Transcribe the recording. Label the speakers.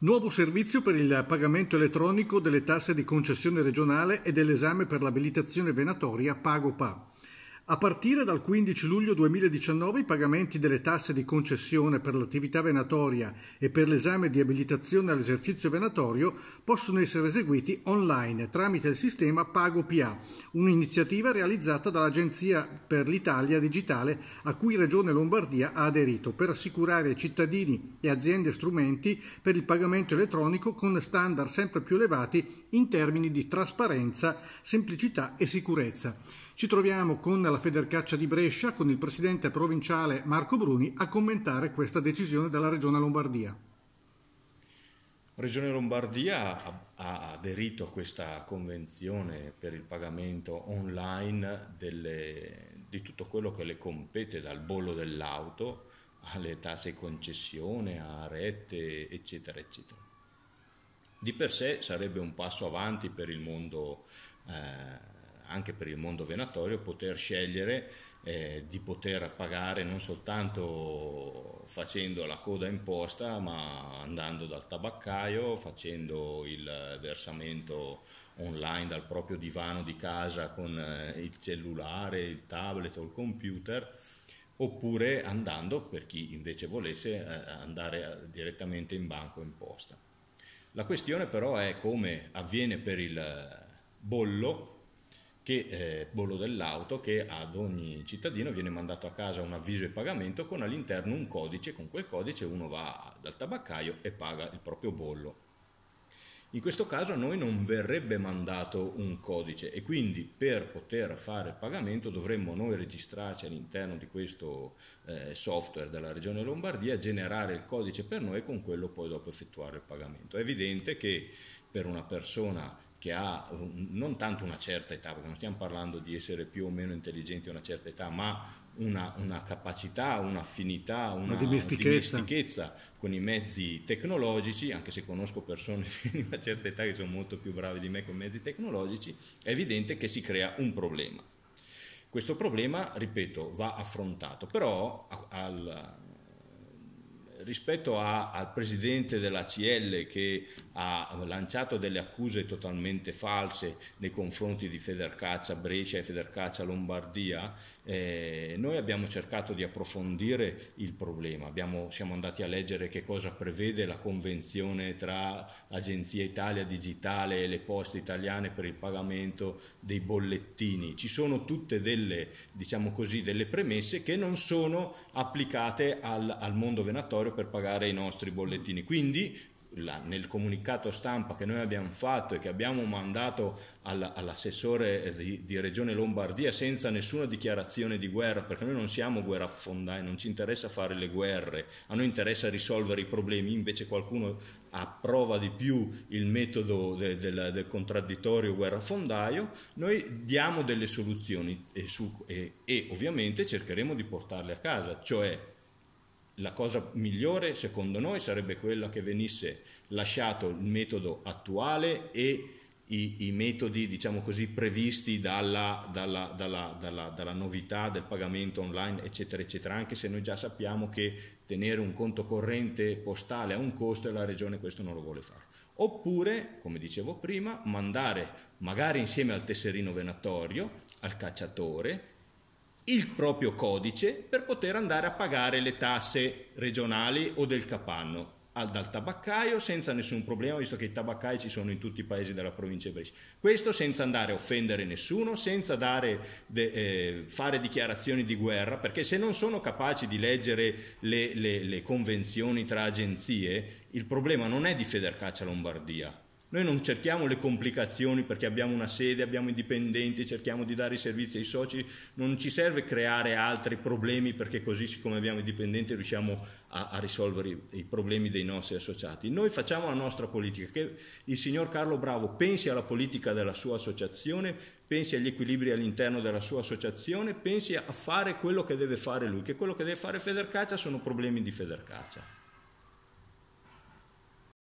Speaker 1: Nuovo servizio per il pagamento elettronico delle tasse di concessione regionale e dell'esame per l'abilitazione venatoria PagoPa. A partire dal 15 luglio 2019 i pagamenti delle tasse di concessione per l'attività venatoria e per l'esame di abilitazione all'esercizio venatorio possono essere eseguiti online tramite il sistema PagoPA, un'iniziativa realizzata dall'Agenzia per l'Italia Digitale a cui Regione Lombardia ha aderito per assicurare ai cittadini e aziende strumenti per il pagamento elettronico con standard sempre più elevati in termini di trasparenza, semplicità e sicurezza. Ci troviamo con la Federcaccia di Brescia, con il presidente provinciale Marco Bruni a commentare questa decisione della Regione Lombardia.
Speaker 2: Regione Lombardia ha aderito a questa convenzione per il pagamento online delle, di tutto quello che le compete, dal bollo dell'auto alle tasse di concessione, a rete, eccetera, eccetera. Di per sé sarebbe un passo avanti per il mondo eh, anche per il mondo venatorio poter scegliere eh, di poter pagare non soltanto facendo la coda in posta, ma andando dal tabaccaio, facendo il versamento online dal proprio divano di casa con eh, il cellulare, il tablet o il computer oppure andando per chi invece volesse eh, andare eh, direttamente in banco in posta. La questione però è come avviene per il eh, bollo che eh, bollo dell'auto che ad ogni cittadino viene mandato a casa un avviso di pagamento con all'interno un codice, con quel codice uno va dal tabaccaio e paga il proprio bollo. In questo caso a noi non verrebbe mandato un codice e quindi per poter fare il pagamento dovremmo noi registrarci all'interno di questo eh, software della Regione Lombardia, generare il codice per noi e con quello poi dopo effettuare il pagamento. È evidente che per una persona che ha non tanto una certa età, perché non stiamo parlando di essere più o meno intelligenti a una certa età, ma una, una capacità, un'affinità, una, una dimestichezza. dimestichezza. con i mezzi tecnologici, anche se conosco persone di una certa età che sono molto più brave di me con i mezzi tecnologici, è evidente che si crea un problema. Questo problema, ripeto, va affrontato, però al, rispetto a, al presidente della CL che ha lanciato delle accuse totalmente false nei confronti di Federcaccia Brescia e Federcaccia Lombardia, eh, noi abbiamo cercato di approfondire il problema, abbiamo, siamo andati a leggere che cosa prevede la convenzione tra Agenzia Italia Digitale e le poste italiane per il pagamento dei bollettini. Ci sono tutte delle, diciamo così, delle premesse che non sono applicate al, al mondo venatorio per pagare i nostri bollettini. Quindi la, nel comunicato stampa che noi abbiamo fatto e che abbiamo mandato alla, all'assessore eh, di, di, Regione Lombardia senza nessuna dichiarazione di guerra, perché noi non siamo guerrafondai, non ci interessa fare le guerre, a noi interessa risolvere i problemi, invece qualcuno approva di più il metodo de, de, de, del contraddittorio guerrafondaio, noi diamo delle soluzioni e, su, e, e ovviamente cercheremo di portarle a casa, cioè la cosa migliore secondo noi sarebbe quella che venisse lasciato il metodo attuale e i, i metodi diciamo così, previsti dalla, dalla, dalla, dalla, novità del pagamento online eccetera eccetera anche se noi già sappiamo che tenere un conto corrente postale ha un costo e la regione questo non lo vuole fare oppure come dicevo prima mandare magari insieme al tesserino venatorio al cacciatore il proprio codice per poter andare a pagare le tasse regionali o del capanno dal tabaccaio senza nessun problema, visto che i tabaccai ci sono in tutti i paesi della provincia di Brescia. Questo senza andare a offendere nessuno, senza de, eh, fare dichiarazioni di guerra, perché se non sono capaci di leggere le, le, le convenzioni tra agenzie, il problema non è di Federcaccia Lombardia, noi non cerchiamo le complicazioni perché abbiamo una sede, abbiamo indipendenti, cerchiamo di dare i servizi ai soci, non ci serve creare altri problemi perché così siccome abbiamo i dipendenti riusciamo a, a risolvere i, i problemi dei nostri associati. Noi facciamo la nostra politica, che il signor Carlo Bravo pensi alla politica della sua associazione, pensi agli equilibri all'interno della sua associazione, pensi a fare quello che deve fare lui, che quello che deve fare Federcaccia sono problemi di Federcaccia.